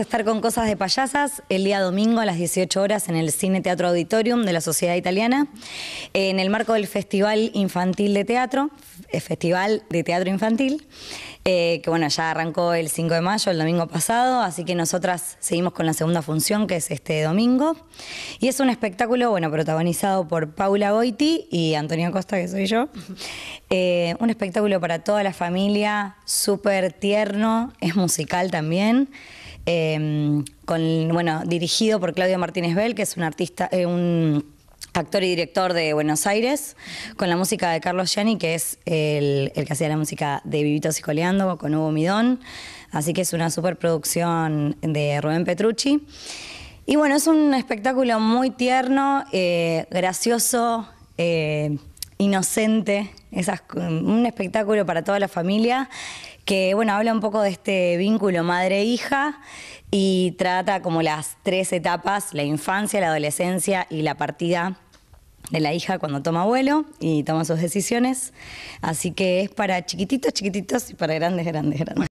estar con Cosas de Payasas el día domingo a las 18 horas en el Cine Teatro Auditorium de la Sociedad Italiana, en el marco del Festival Infantil de Teatro, Festival de Teatro Infantil, eh, que bueno, ya arrancó el 5 de mayo, el domingo pasado, así que nosotras seguimos con la segunda función, que es este domingo. Y es un espectáculo, bueno, protagonizado por Paula Boiti y Antonio Costa, que soy yo. Eh, un espectáculo para toda la familia, súper tierno, es musical también. Eh, con, bueno, dirigido por Claudio Martínez Bell, que es un artista, un actor y director de Buenos Aires, con la música de Carlos Gianni, que es el, que hacía la música de Vivitos y Coleando con Hugo Midón. Así que es una superproducción de Rubén Petrucci. Y bueno, es un espectáculo muy tierno, eh, gracioso, eh, inocente, esas, un espectáculo para toda la familia que bueno, habla un poco de este vínculo madre-hija y trata como las tres etapas, la infancia, la adolescencia y la partida de la hija cuando toma vuelo y toma sus decisiones. Así que es para chiquititos, chiquititos y para grandes, grandes, grandes.